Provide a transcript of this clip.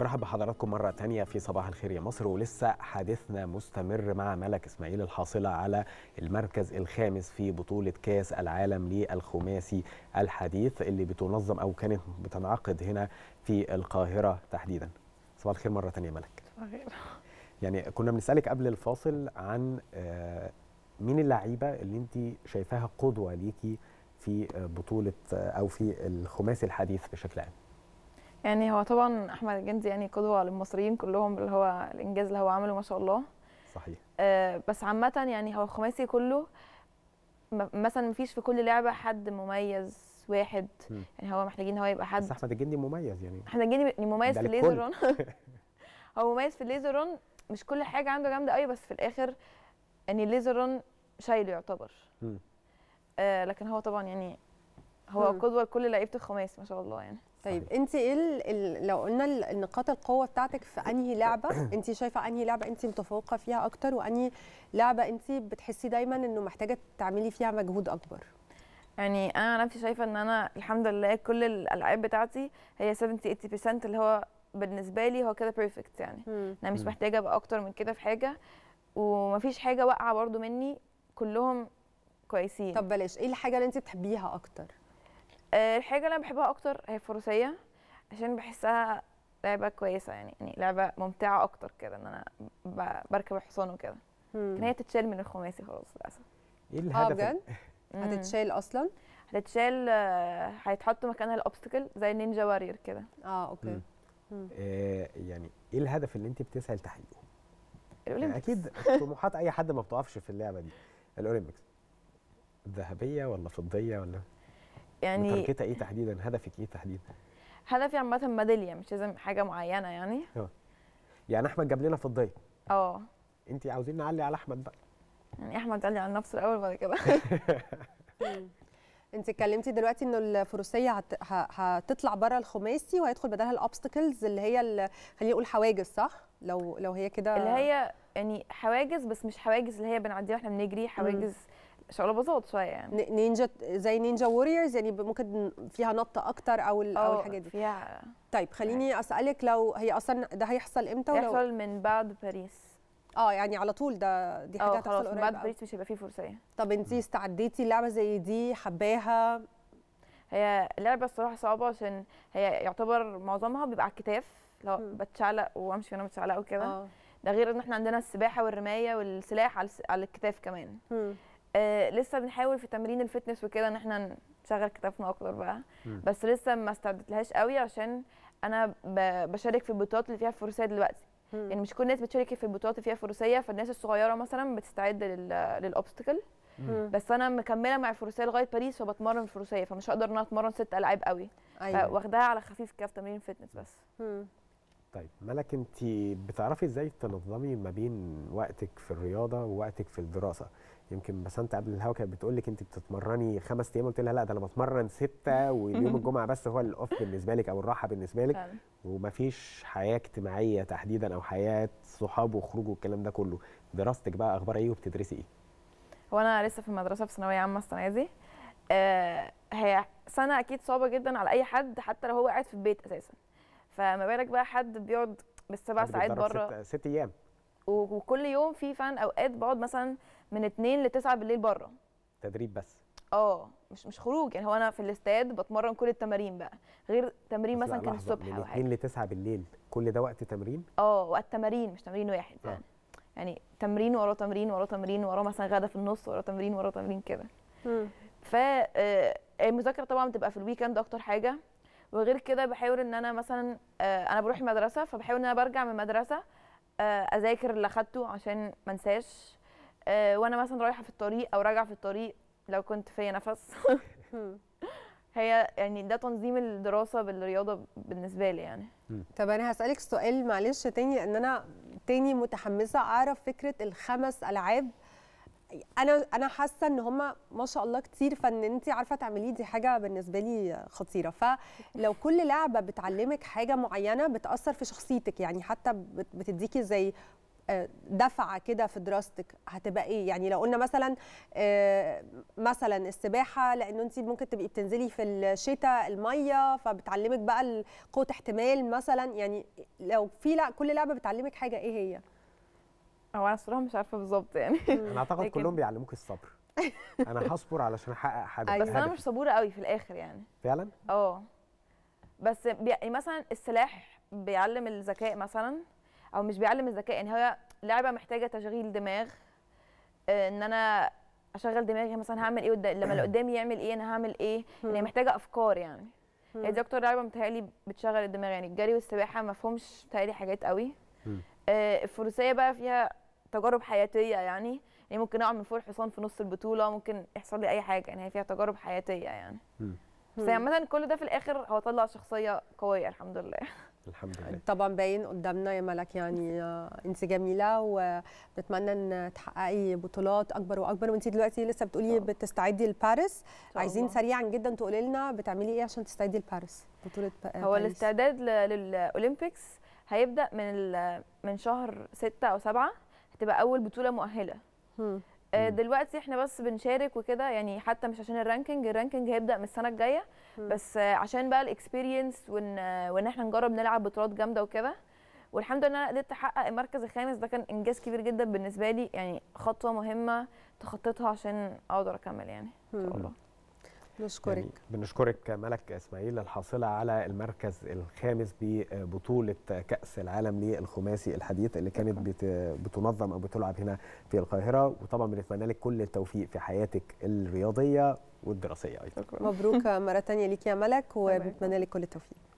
مرحبا بحضراتكم مرة تانية في صباح الخير يا مصر ولسه حادثنا مستمر مع ملك إسماعيل الحاصلة على المركز الخامس في بطولة كاس العالم للخماسي الحديث اللي بتنظم أو كانت بتنعقد هنا في القاهرة تحديدا صباح الخير مرة تانية ملك يعني كنا بنسألك قبل الفاصل عن آه، مين اللعيبة اللي انت شايفاها قدوة ليكي في آه، بطولة آه، أو في الخماسي الحديث بشكل عام يعني هو طبعا احمد الجندي يعني قدوه للمصريين كلهم اللي هو الانجاز اللي هو عمله ما شاء الله صحيح آه بس عامه يعني هو الخماسي كله مثلا مفيش في كل لعبه حد مميز واحد م. يعني هو محتاجين هو يبقى حد بس احمد الجندي مميز يعني احمد الجندي مميز في الليزر رون هو مميز في الليزر رون مش كل حاجه عنده جامده قوي بس في الاخر ان الليزر رون شايله يعتبر آه لكن هو طبعا يعني هو قدوه لكل لعيبه الخماس ما شاء الله يعني طيب انت ايه ال... لو قلنا نقاط القوه بتاعتك في انهي لعبه انت شايفه انهي لعبه انت متفوقه فيها اكتر وانهي لعبه انت بتحسي دايما انه محتاجه تعملي فيها مجهود اكبر يعني انا نفسي شايفه ان انا الحمد لله كل الالعاب بتاعتي هي 70 80% اللي هو بالنسبه لي هو كده بيرفكت يعني انا مش محتاجه ابقى اكتر من كده في حاجه ومفيش حاجه واقعه برضو مني كلهم كويسين طب بلاش ايه الحاجه اللي انت بتحبيها اكتر آه، الحاجه اللي انا بحبها اكتر هي الفروسيه عشان بحسها لعبه كويسه يعني يعني لعبه ممتعه اكتر كده ان انا بركب الحصان وكده لكن هي تتشال من الخماسي خلاص للاسف ايه آه، الهدف اه بجد هتتشال اصلا هتتشال آه، هيتحط مكانها الاوبستكل زي النينجا وارير كده اه اوكي آه يعني ايه الهدف اللي انت بتسعي لتحقيقه يعني اكيد طموحات اي حد ما بتقفش في اللعبه دي الاولمبيكس ذهبيه ولا فضيه ولا يعني تركتها ايه تحديدا هدفك ايه تحديدا هدفي عامه ميداليه مش لازم حاجه معينه يعني اه يعني احمد جاب لنا فضيه اه انت عاوزين نعلي على احمد بقى يعني احمد علي على نفسه الاول بعد كده انت اتكلمتي دلوقتي انه الفروسيه هت... هتطلع بره الخماسي وهيدخل بدلها الابستكلز اللي هي ال... خلينا نقول حواجز صح لو لو هي كده اللي هي يعني حواجز بس مش حواجز اللي هي بنعديها واحنا بنجري حواجز شقلباظات شويه يعني نينجا زي نينجا ووريرز يعني ممكن فيها نط اكتر او او الحاجات دي فيها طيب خليني يعني. اسالك لو هي اصلا ده هيحصل امتى ولو هيحصل من بعد باريس اه يعني على طول ده دي حاجه هتحصل قريب بعد باريس مش هيبقى فيه فرصه يعني. طب انت استعديتي لعبه زي دي حباها هي لعبه الصراحه صعبه عشان هي يعتبر معظمها بيبقى على الكتاف لو بتشعلق وامشي وانا متشعلقه وكده آه. ده غير ان احنا عندنا السباحه والرمايه والسلاح على الكتاف كمان م. آه لسه بنحاول في تمرين الفتنس وكده ان احنا نشغل كتافنا اكتر بقى بس لسه ما استعدتلهاش قوي عشان انا بشارك في البطولات اللي فيها فروسيه دلوقتي يعني مش كل الناس بتشارك في البطولات اللي فيها فروسيه فالناس الصغيره مثلا بتستعد للاوبستكل بس انا مكمله مع الفروسيه لغايه باريس فبتمرن الفروسيه فمش هقدر ان انا اتمرن ست العاب قوي أيوة. واخداها على خفيف كده في تمرين فتنس بس طيب ملك انت بتعرفي ازاي تنظمي ما بين وقتك في الرياضه ووقتك في الدراسه يمكن بسنت قبل الهوا كانت بتقول لك انت بتتمرني خمس ايام قلت لها لا ده انا بتمرن سته واليوم الجمعه بس هو الاوف بالنسبه لك او الراحه بالنسبه لك ومفيش حياه اجتماعيه تحديدا او حياه صحاب وخروج والكلام ده كله دراستك بقى اخبار ايه وبتدرسي ايه هو انا لسه في المدرسه في ثانويه عامه السنه دي آه، هي سنه اكيد صعبه جدا على اي حد حتى لو هو قاعد في البيت اساسا فما بالك بقى حد بيقعد بالسبع ساعات بره ست ايام وكل يوم في فعلا اوقات بقعد مثلا من 2 ل 9 بالليل بره تدريب بس اه مش مش خروج يعني هو انا في الاستاد بتمرن كل التمارين بقى غير تمرين مثلا كان الصبح من 2 ل 9 بالليل كل ده وقت تمرين اه وقت تمارين مش تمرين واحد يعني آه. يعني تمرين وراه تمرين وراه تمرين وراه مثلا غدا في النص وراه تمرين وراه تمرين كده ف آه، المذاكره طبعا بتبقى في الويكند اكتر حاجه وغير كده بحاول ان انا مثلا آه، انا بروح المدرسه فبحاول ان انا برجع من المدرسه آه، اذاكر اللي اخدته عشان ما انساش آه، وانا مثلا رايحه في الطريق او راجعه في الطريق لو كنت فيا نفس هي يعني ده تنظيم الدراسه بالرياضه بالنسبه لي يعني طب انا هسالك سؤال معلش تاني ان انا تاني متحمسه اعرف فكره الخمس العاب انا انا حاسه ان هم ما شاء الله كتير فان انت عارفه تعمليه دي حاجه بالنسبه لي خطيره فلو كل لعبه بتعلمك حاجه معينه بتاثر في شخصيتك يعني حتى بتديكي زي آه، دفعه كده في دراستك هتبقى ايه يعني لو قلنا مثلا آه، مثلا السباحه لان انت ممكن تبقي بتنزلي في الشتاء الميه فبتعلمك بقى قوه احتمال مثلا يعني لو في لا كل لعبه بتعلمك حاجه ايه هي هو انا الصراحه مش عارفه بالظبط يعني انا اعتقد كلهم بيعلموك الصبر انا هصبر علشان احقق حاجه بس انا مش صبوره قوي في الاخر يعني فعلا اه بس بي... يعني مثلا السلاح بيعلم الذكاء مثلا او مش بيعلم الذكاء يعني هي لعبه محتاجه تشغيل دماغ آه، ان انا اشغل دماغي يعني مثلا هعمل ايه لما اللي قدامي يعمل ايه انا هعمل ايه يعني محتاجه افكار يعني هي يعني دي اكتر لعبه متهيألي بتشغل الدماغ يعني الجري والسباحه ما فهمش متهيألي حاجات قوي آه، الفروسيه بقى فيها تجارب حياتيه يعني يعني ممكن اقع من فوق الحصان في نص البطوله ممكن يحصل لي اي حاجه يعني هي فيها تجارب حياتيه يعني بس يعني عامه كل ده في الاخر هو طلع شخصيه قويه الحمد لله الحمد لله طبعا باين قدامنا يا ملك يعني آه، انت جميله وبتمنى ان تحققي بطولات اكبر واكبر وانت دلوقتي لسه بتقولي بتستعدي لباريس عايزين سريعا جدا تقولي لنا بتعملي ايه عشان تستعدي لباريس بطوله باريس هو الاستعداد للاولمبيكس هيبدا من من شهر 6 او 7 هتبقى اول بطوله مؤهله آه، دلوقتي احنا بس بنشارك وكده يعني حتى مش عشان الرانكينج الرانكينج هيبدا من السنه الجايه بس عشان بقى الاكسبيرينس وان وان احنا نجرب نلعب بطولات جامده وكده والحمد لله انا قدرت احقق المركز الخامس ده كان انجاز كبير جدا بالنسبه لي يعني خطوه مهمه تخطيتها عشان اقدر اكمل يعني ان شاء الله نشكرك يعني بنشكرك ملك اسماعيل الحاصله على المركز الخامس ببطوله كاس العالم للخماسي الحديث اللي كانت بت... بتنظم او بتلعب هنا في القاهره وطبعا بنتمنى لك كل التوفيق في حياتك الرياضيه والدراسيه ايضا مبروك مره ثانيه ليك يا ملك وبنتمنى لك كل التوفيق